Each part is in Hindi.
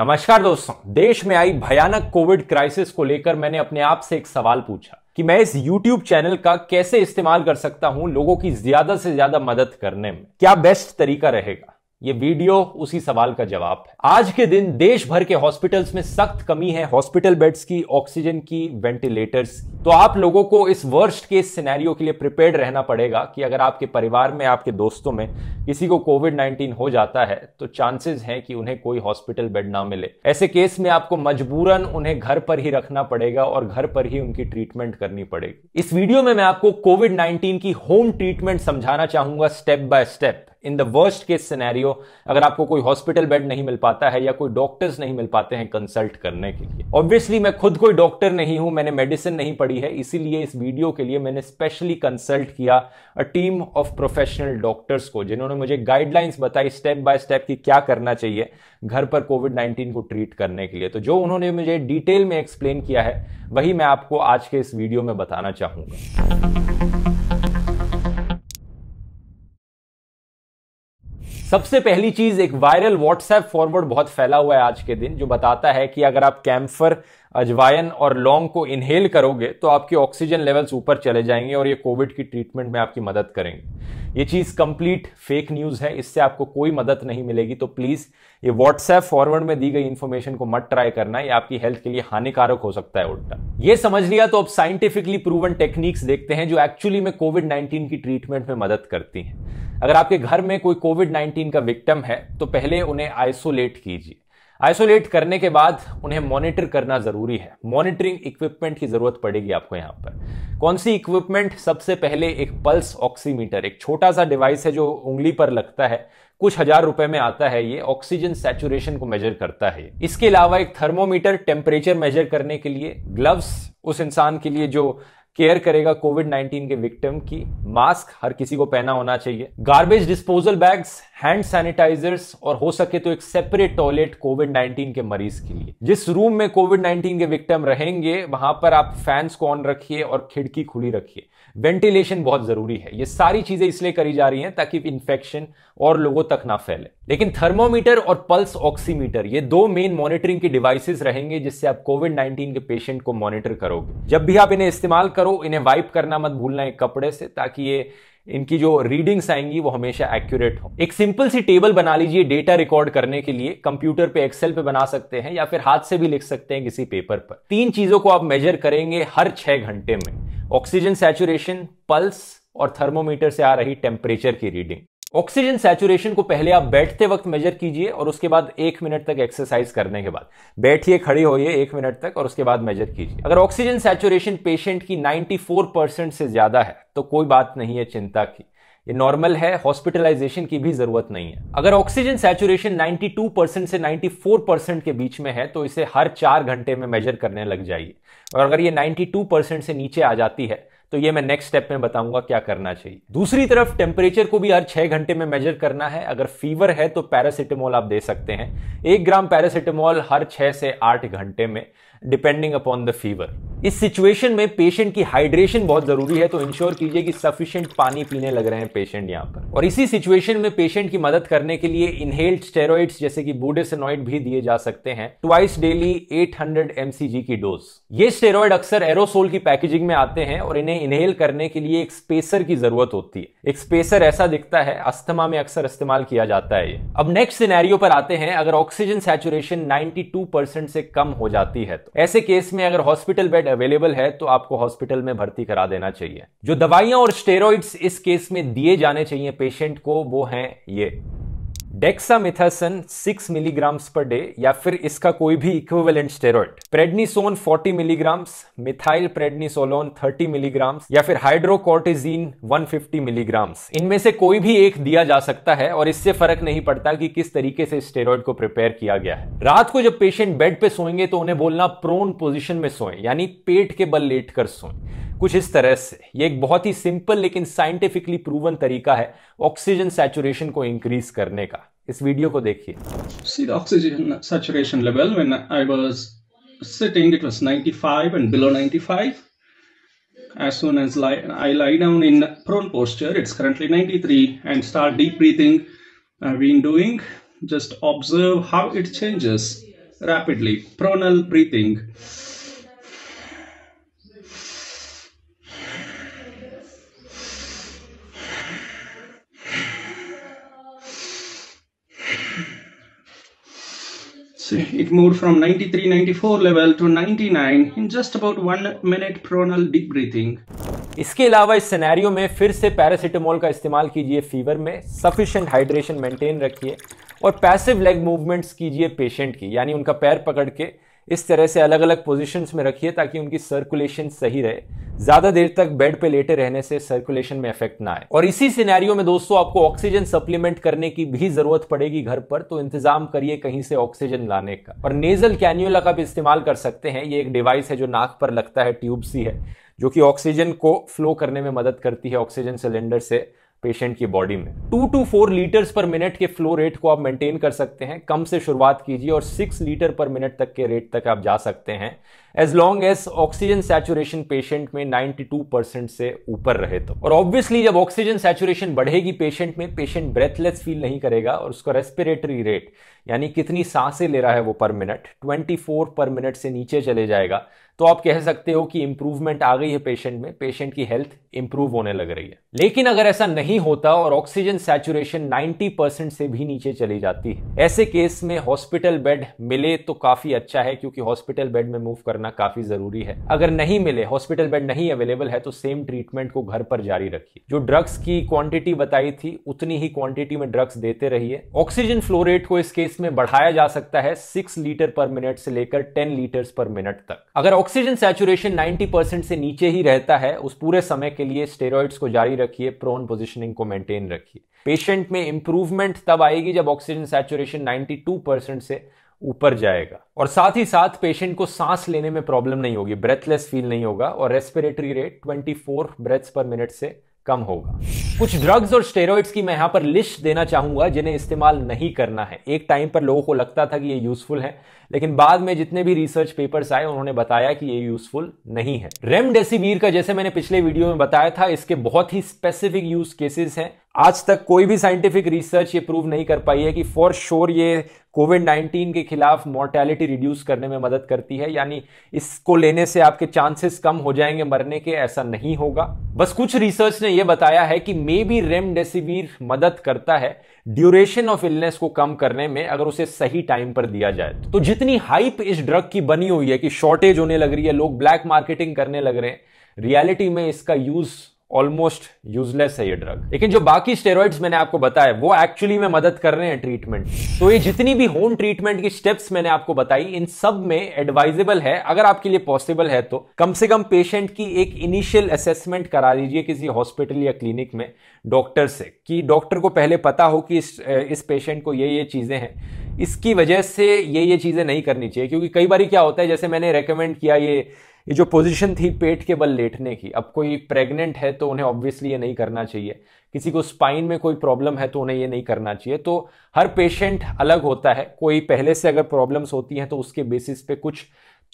नमस्कार दोस्तों देश में आई भयानक कोविड क्राइसिस को लेकर मैंने अपने आप से एक सवाल पूछा कि मैं इस YouTube चैनल का कैसे इस्तेमाल कर सकता हूं लोगों की ज्यादा से ज्यादा मदद करने में क्या बेस्ट तरीका रहेगा ये वीडियो उसी सवाल का जवाब है आज के दिन देश भर के हॉस्पिटल्स में सख्त कमी है हॉस्पिटल बेड्स की ऑक्सीजन की वेंटिलेटर्स की तो आप लोगों को इस वर्स्ट केस सिनेरियो के लिए प्रिपेयर रहना पड़ेगा कि अगर आपके परिवार में आपके दोस्तों में किसी को कोविड 19 हो जाता है तो चांसेस हैं कि उन्हें कोई हॉस्पिटल बेड ना मिले ऐसे केस में आपको मजबूरन उन्हें घर पर ही रखना पड़ेगा और घर पर ही उनकी ट्रीटमेंट करनी पड़ेगी इस वीडियो में मैं आपको कोविड नाइन्टीन की होम ट्रीटमेंट समझाना चाहूंगा step by step in the worst case scenario अगर आपको कोई हॉस्पिटल बेड नहीं मिल पाता है या कोई डॉक्टर्स नहीं मिल पाते हैं कंसल्ट करने के लिए ऑब्वियसली मैं खुद कोई डॉक्टर नहीं हूं मैंने मेडिसिन नहीं पढ़ी है इसीलिए इस वीडियो के लिए मैंने स्पेशली कंसल्ट किया a team of professional doctors को जिन्होंने मुझे गाइडलाइंस बताई स्टेप बाय स्टेप कि क्या करना चाहिए घर पर कोविड नाइन्टीन को ट्रीट करने के लिए तो जो उन्होंने मुझे डिटेल में एक्सप्लेन किया है वही मैं आपको आज के इस वीडियो में बताना चाहूंगा सबसे पहली चीज एक वायरल व्हाट्सएप फॉरवर्ड बहुत फैला हुआ है आज के दिन जो बताता है कि अगर आप कैम्फर अजवायन और लौंग को इनहेल करोगे तो आपके ऑक्सीजन लेवल्स ऊपर चले जाएंगे और ये कोविड की ट्रीटमेंट में आपकी मदद करेंगे ये चीज़ कंप्लीट फेक न्यूज़ है इससे आपको कोई मदद नहीं मिलेगी तो प्लीज़ ये व्हाट्सएप फॉरवर्ड में दी गई इन्फॉर्मेशन को मत ट्राई करना ये आपकी हेल्थ के लिए हानिकारक हो सकता है उल्टा ये समझ लिया तो अब साइंटिफिकली प्रूवन टेक्निक्स देखते हैं जो एक्चुअली में कोविड नाइन्टीन की ट्रीटमेंट में मदद करती हैं अगर आपके घर में कोई कोविड नाइन्टीन का विक्टम है तो पहले उन्हें आइसोलेट कीजिए आइसोलेट करने के बाद उन्हें मॉनिटर करना जरूरी है मॉनिटरिंग इक्विपमेंट की जरूरत पड़ेगी आपको यहां पर कौन सी इक्विपमेंट सबसे पहले एक पल्स ऑक्सीमीटर एक छोटा सा डिवाइस है जो उंगली पर लगता है कुछ हजार रुपए में आता है ये ऑक्सीजन सेचुरेशन को मेजर करता है इसके अलावा एक थर्मोमीटर टेम्परेचर मेजर करने के लिए ग्लव्स उस इंसान के लिए जो केयर करेगा कोविड 19 के विक्टिम की मास्क हर किसी को पहना होना चाहिए garbage disposal bags hand sanitizers और हो सके तो एक सेपरेट टॉयलेट कोविड 19 के मरीज के लिए जिस रूम में कोविड 19 के विक्टिम रहेंगे वहां पर आप फैंस को ऑन रखिए और खिड़की खुली रखिए वेंटिलेशन बहुत जरूरी है ये सारी चीजें इसलिए करी जा रही हैं ताकि इन्फेक्शन और लोगों तक ना फैले लेकिन थर्मोमीटर और पल्स ऑक्सीमीटर ये दो मेन मॉनिटरिंग की डिवाइसेस रहेंगे जिससे आप कोविड 19 के पेशेंट को मॉनिटर करोगे जब भी आप इन्हें इस्तेमाल करो इन्हें वाइप करना मत भूलना एक कपड़े से ताकि ये इनकी जो रीडिंग्स आएंगी वो हमेशा एक्यूरेट हो एक सिंपल सी टेबल बना लीजिए डेटा रिकॉर्ड करने के लिए कंप्यूटर पे एक्सेल पे बना सकते हैं या फिर हाथ से भी लिख सकते हैं किसी पेपर पर तीन चीजों को आप मेजर करेंगे हर छह घंटे में ऑक्सीजन सेचुरेशन पल्स और थर्मोमीटर से आ रही टेम्परेचर की रीडिंग ऑक्सीजन सैचुरेशन को पहले आप बैठते वक्त मेजर कीजिए और उसके बाद एक मिनट तक एक्सरसाइज करने के बाद बैठिए खड़े होइए एक मिनट तक और उसके बाद मेजर कीजिए अगर ऑक्सीजन सैचुरेशन पेशेंट की 94 परसेंट से ज्यादा है तो कोई बात नहीं है चिंता की ये नॉर्मल है हॉस्पिटलाइजेशन की भी जरूरत नहीं है अगर ऑक्सीजन सैचुरेशन 92 परसेंट से 94 परसेंट के बीच में है तो इसे हर चार घंटे में मेजर करने लग जाइए और अगर ये 92 परसेंट से नीचे आ जाती है तो ये मैं नेक्स्ट स्टेप में बताऊंगा क्या करना चाहिए दूसरी तरफ टेम्परेचर को भी हर छह घंटे में मेजर करना है अगर फीवर है तो पैरासिटामोल आप दे सकते हैं एक ग्राम पैरासिटामोल हर छह से आठ घंटे में डिपेंडिंग अपॉन द फीवर इस सिचुएशन में पेशेंट की हाइड्रेशन बहुत जरूरी है तो इंश्योर कीजिए कि सफिशियंट पानी पीने लग रहे हैं पेशेंट यहाँ पर और इसी सिचुएशन में पेशेंट की मदद करने के लिए इनहेल्ड स्टेरॉइड्स जैसे कि बूडेसिनॉइड भी दिए जा सकते हैं ट्वाइस डेली 800 हंड्रेड एमसीजी की डोज ये स्टेरॉइड अक्सर एरोसोल की पैकेजिंग में आते हैं और इन्हें इनहेल करने के लिए एक स्पेसर की जरूरत होती है एक स्पेसर ऐसा दिखता है अस्थमा में अक्सर इस्तेमाल किया जाता है ये अब नेक्स्ट सिनेरियो पर आते हैं अगर ऑक्सीजन सेचुरेशन 92 से कम हो जाती है तो ऐसे केस में अगर हॉस्पिटल बेड अवेलेबल है तो आपको हॉस्पिटल में भर्ती करा देना चाहिए जो दवाइयां और स्टेरॉइड्स इस केस में दिए जाने चाहिए पेशेंट को वो हैं ये डेक्सामिथासन 6 मिलीग्राम्स पर डे या फिर इसका कोई भी equivalent steroid prednisone 40 milligrams methyl prednisolone 30 milligrams या फिर हाइड्रोकोर्टिजीन 150 मिलीग्राम्स इनमें से कोई भी एक दिया जा सकता है और इससे फर्क नहीं पड़ता कि किस तरीके से स्टेरॉइड को प्रिपेयर किया गया है रात को जब पेशेंट बेड पे सोएंगे तो उन्हें बोलना प्रोन पोजिशन में सोए यानी पेट के बल लेट कर सोए कुछ इस तरह से ये एक बहुत ही सिंपल लेकिन साइंटिफिकली प्रूवन तरीका है ऑक्सीजन सैचुरेशन को इंक्रीज करने का इस वीडियो को देखिए See the oxygen saturation level when I was sitting it was 95 and below 95 as soon as I lie down in prone posture it's currently 93 and start deep breathing I've been doing just observe how it changes rapidly pronal breathing it moved from 93 94 level to 99 in just about one minute pronal deep breathing. इसके अलावा इस सिनेरियो में फिर से पैरासिटामोल का इस्तेमाल कीजिए फीवर में सफिशेंट हाइड्रेशन मेंटेन रखिए और पैसिव लेग मूवमेंट्स कीजिए पेशेंट की यानी उनका पैर पकड़ के इस तरह से अलग अलग पोजीशंस में रखिए ताकि उनकी सर्कुलेशन सही रहे ज्यादा देर तक बेड पे लेटे रहने से सर्कुलेशन में इफेक्ट ना आए और इसी सिनेरियो में दोस्तों आपको ऑक्सीजन सप्लीमेंट करने की भी जरूरत पड़ेगी घर पर तो इंतजाम करिए कहीं से ऑक्सीजन लाने का और नेजल कैन्यूला का भी इस्तेमाल कर सकते हैं ये एक डिवाइस है जो नाक पर लगता है ट्यूब सी है जो कि ऑक्सीजन को फ्लो करने में मदद करती है ऑक्सीजन सिलेंडर से पेशेंट की बॉडी में two two four litres per minute के फ्लो रेट को आप मेंटेन कर सकते हैं कम से शुरुआत कीजिए और सिक्स लीटर पर मिनट तक के रेट तक आप जा सकते हैं as long as oxygen saturation patient में 92 परसेंट से ऊपर रहे तो और ऑब्वियसली जब ऑक्सीजन सेचुरेशन बढ़ेगी पेशेंट में पेशेंट ब्रेथलेस फील नहीं करेगा और उसका रेस्पिरेटरी रेट यानी कितनी सांसें ले रहा है वो पर मिनट 24 पर मिनट से नीचे चले जाएगा तो आप कह सकते हो कि इंप्रूवमेंट आ गई है पेशेंट में पेशेंट की हेल्थ इंप्रूव होने लग रही है लेकिन अगर ऐसा नहीं होता और ऑक्सीजन सैचुरेशन 90 परसेंट से भी नीचे चली जाती है ऐसे केस में हॉस्पिटल बेड मिले तो काफी अच्छा है क्योंकि हॉस्पिटल बेड में मूव करना काफी जरूरी है अगर नहीं मिले हॉस्पिटल बेड नहीं अवेलेबल है तो सेम ट्रीटमेंट को घर पर जारी रखिए जो ड्रग्स की क्वांटिटी बताई थी उतनी ही क्वांटिटी में ड्रग्स देते रहिए ऑक्सीजन फ्लोरेट को इस केस में बढ़ाया जा सकता है सिक्स लीटर पर मिनट से लेकर टेन लीटर पर मिनट तक अगर ऑक्सीजन सैचुरेशन 90 परसेंट से नीचे ही रहता है उस पूरे समय के लिए स्टेरॉइड्स को जारी रखिए प्रोन पोजिशनिंग को मेंटेन रखिए पेशेंट में इंप्रूवमेंट तब आएगी जब ऑक्सीजन सैचुरेशन 92 परसेंट से ऊपर जाएगा और साथ ही साथ पेशेंट को सांस लेने में प्रॉब्लम नहीं होगी ब्रेथलेस फील नहीं होगा और respiratory rate 24 breaths per minute से कम होगा कुछ ड्रग्स और स्टेरॉइड्स की मैं यहाँ पर लिस्ट देना चाहूंगा जिन्हें इस्तेमाल नहीं करना है एक टाइम पर लोगों को लगता था कि ये यूजफुल है लेकिन बाद में जितने भी रिसर्च पेपर्स आए उन्होंने बताया कि ये यूजफुल नहीं है रेमडेसिविर का जैसे मैंने पिछले वीडियो में बताया था इसके बहुत ही स्पेसिफिक यूज केसेस हैं आज तक कोई भी साइंटिफिक रिसर्च ये प्रूव नहीं कर पाई है कि फॉर श्योर ये कोविड 19 के खिलाफ मोर्टेलिटी रिड्यूस करने में मदद करती है यानी इसको लेने से आपके चांसेस कम हो जाएंगे मरने के ऐसा नहीं होगा बस कुछ रिसर्च ने यह बताया है कि मे बी रेमडेसिविर मदद करता है ड्यूरेशन ऑफ इलनेस को कम करने में अगर उसे सही टाइम पर दिया जाए तो जितने जितनी हाइप इस ड्रग की बनी हुई है कि शॉर्टेज होने लग रही है लोग ब्लैक मार्केटिंग करने लग रहे हैं रियलिटी में इसका यूज ऑलमोस्ट यूजलेस है ये ड्रग लेकिन जो बाकी स्टेरॉइड्स मैंने आपको बताया वो एक्चुअली में मदद कर रहे हैं ट्रीटमेंट तो ये जितनी भी होम ट्रीटमेंट की स्टेप्स मैंने आपको बताई इन सब में एडवाइजेबल है अगर आपके लिए पॉसिबल है तो कम से कम पेशेंट की एक इनिशियल असेसमेंट करा लीजिए किसी हॉस्पिटल या क्लिनिक में डॉक्टर से कि डॉक्टर को पहले पता हो कि इस इस पेशेंट को ये ये चीज़ें हैं इसकी वजह से ये ये चीज़ें नहीं करनी चाहिए क्योंकि कई बार क्या होता है जैसे मैंने रेकमेंड किया ये ये जो पोजीशन थी पेट के बल लेटने की अब कोई प्रेग्नेंट है तो उन्हें ऑब्वियसली ये नहीं करना चाहिए किसी को स्पाइन में कोई प्रॉब्लम है तो उन्हें ये नहीं करना चाहिए तो हर पेशेंट अलग होता है कोई पहले से अगर प्रॉब्लम्स होती हैं तो उसके बेसिस पे कुछ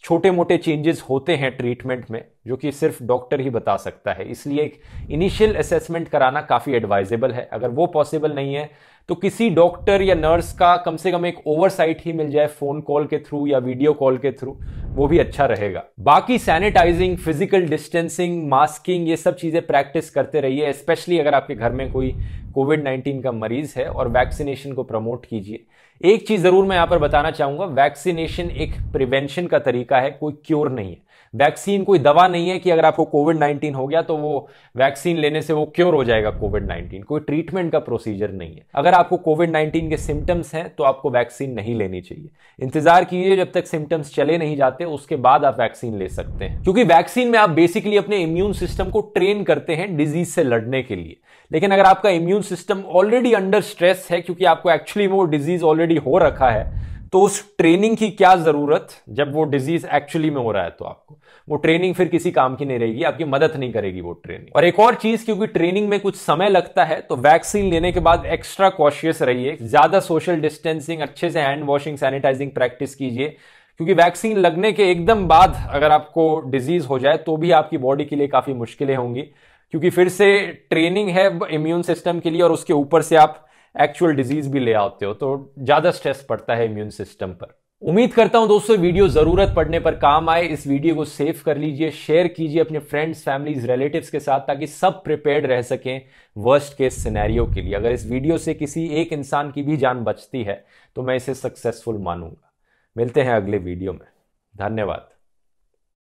छोटे मोटे चेंजेस होते हैं ट्रीटमेंट में जो कि सिर्फ डॉक्टर ही बता सकता है इसलिए एक इनिशियल असेसमेंट कराना काफ़ी एडवाइजेबल है अगर वो पॉसिबल नहीं है तो किसी डॉक्टर या नर्स का कम से कम एक ओवरसाइट ही मिल जाए फोन कॉल के थ्रू या वीडियो कॉल के थ्रू वो भी अच्छा रहेगा बाकी सैनिटाइजिंग फिजिकल डिस्टेंसिंग मास्किंग ये सब चीज़ें प्रैक्टिस करते रहिए स्पेशली अगर आपके घर में कोई कोविड 19 का मरीज है और वैक्सीनेशन को प्रमोट कीजिए एक चीज जरूर मैं यहां पर बताना चाहूंगा वैक्सीनेशन एक प्रिवेंशन का तरीका है कोई क्योर नहीं है वैक्सीन कोई दवा नहीं है कि अगर आपको कोविड 19 हो गया तो वो वैक्सीन लेने से वो क्योर हो जाएगा कोविड 19 कोई ट्रीटमेंट का प्रोसीजर नहीं है अगर आपको कोविड 19 के सिम्टम्स हैं तो आपको वैक्सीन नहीं लेनी चाहिए इंतजार कीजिए जब तक सिम्टम्स चले नहीं जाते उसके बाद आप वैक्सीन ले सकते हैं क्योंकि वैक्सीन में आप बेसिकली अपने इम्यून सिस्टम को ट्रेन करते हैं डिजीज से लड़ने के लिए लेकिन अगर आपका immune system already under stress है क्योंकि आपको एक्चुअली वो डिजीज ऑलरेडी ऑलरेडी हो रखा है तो उस ट्रेनिंग की क्या जरूरत जब वो डिजीज एक्चुअली में हो रहा है तो आपको वो ट्रेनिंग फिर किसी काम की नहीं रहेगी आपकी मदद नहीं करेगी वो ट्रेनिंग और एक और चीज क्योंकि ट्रेनिंग में कुछ समय लगता है तो वैक्सीन लेने के बाद एक्स्ट्रा कॉशियस रहिए ज्यादा सोशल डिस्टेंसिंग अच्छे से हैंड वॉशिंग सैनिटाइजिंग प्रैक्टिस कीजिए क्योंकि वैक्सीन लगने के एकदम बाद अगर आपको डिजीज हो जाए तो भी आपकी बॉडी के लिए काफी मुश्किलें होंगी क्योंकि फिर से ट्रेनिंग है इम्यून सिस्टम के लिए और उसके ऊपर से आप एक्चुअल डिजीज भी ले आते हो तो ज़्यादा स्ट्रेस पड़ता है इम्यून सिस्टम पर उम्मीद करता हूं दोस्तों वीडियो जरूरत पड़ने पर काम आए इस वीडियो को सेव कर लीजिए शेयर कीजिए अपने फ्रेंड्स फैमिलीज रिलेटिव्स के साथ ताकि सब प्रिपेयर्ड रह सकें वर्स्ट केस सिनेरियो के लिए अगर इस वीडियो से किसी एक इंसान की भी जान बचती है तो मैं इसे सक्सेसफुल मानूंगा मिलते हैं अगले वीडियो में धन्यवाद